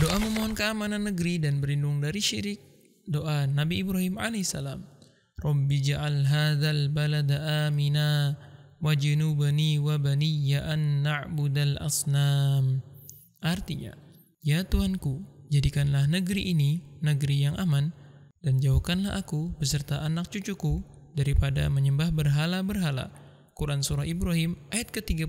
Doa memohon keamanan negeri dan berlindung dari syirik. Doa Nabi Ibrahim alaihissalam. Rabbi ja'al hadzal balada amina wajnubani wa baniya an na'budal asnam. Artinya, ya Tuhanku, jadikanlah negeri ini negeri yang aman dan jauhkanlah aku beserta anak cucuku daripada menyembah berhala-berhala. Quran Surah Ibrahim ayat ke-35